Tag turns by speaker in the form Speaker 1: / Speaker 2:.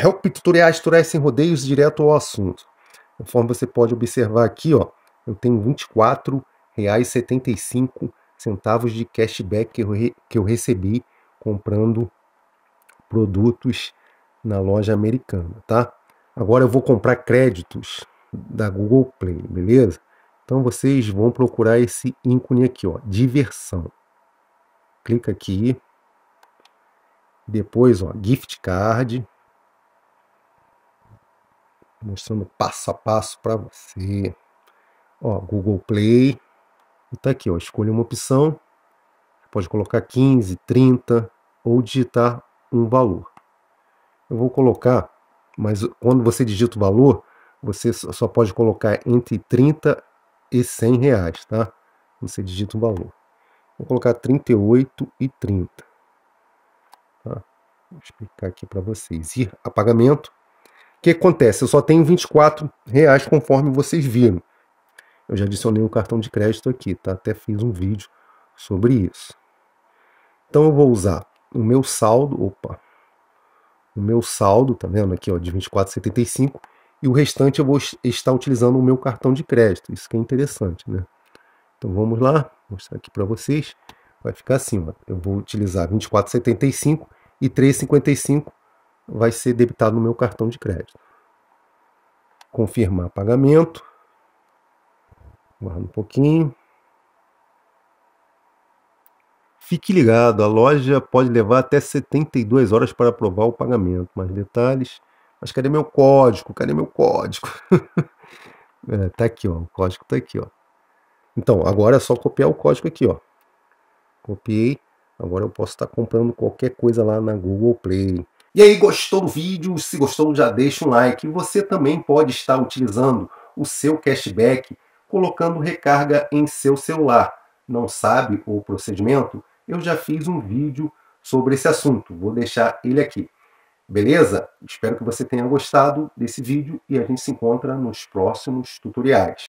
Speaker 1: Help Tutoriais Turais Sem Rodeios direto ao assunto. Conforme você pode observar aqui, ó, eu tenho R$ 24,75 de cashback que eu, re, que eu recebi comprando produtos na loja americana, tá? Agora eu vou comprar créditos da Google Play, beleza? Então vocês vão procurar esse ícone aqui, ó, diversão. Clica aqui. Depois, ó, gift card mostrando passo a passo para você. Ó, Google Play. E tá aqui, ó, escolha uma opção. Pode colocar 15, 30 ou digitar um valor. Eu vou colocar, mas quando você digita o valor, você só pode colocar entre 30 e 100 reais, tá? Você digita o valor. Vou colocar 38 e 30. Tá? Vou explicar aqui para vocês. Ir a pagamento o que acontece? Eu só tenho 24 reais conforme vocês viram. Eu já adicionei um cartão de crédito aqui, tá? Até fiz um vídeo sobre isso. Então eu vou usar o meu saldo, opa, o meu saldo, tá vendo aqui, ó, de 24,75 e o restante eu vou estar utilizando o meu cartão de crédito. Isso que é interessante, né? Então vamos lá, vou mostrar aqui para vocês. Vai ficar assim, ó, eu vou utilizar 24,75 e 3,55 vai ser debitado no meu cartão de crédito. Confirmar pagamento. Guarda um pouquinho. Fique ligado, a loja pode levar até 72 horas para aprovar o pagamento. Mais detalhes. Mas cadê meu código? Cadê meu código? é, tá aqui, ó. O código tá aqui, ó. Então, agora é só copiar o código aqui, ó. Copiei. Agora eu posso estar comprando qualquer coisa lá na Google Play. E aí, gostou do vídeo? Se gostou, já deixa um like. Você também pode estar utilizando o seu cashback colocando recarga em seu celular. Não sabe o procedimento? Eu já fiz um vídeo sobre esse assunto. Vou deixar ele aqui. Beleza? Espero que você tenha gostado desse vídeo e a gente se encontra nos próximos tutoriais.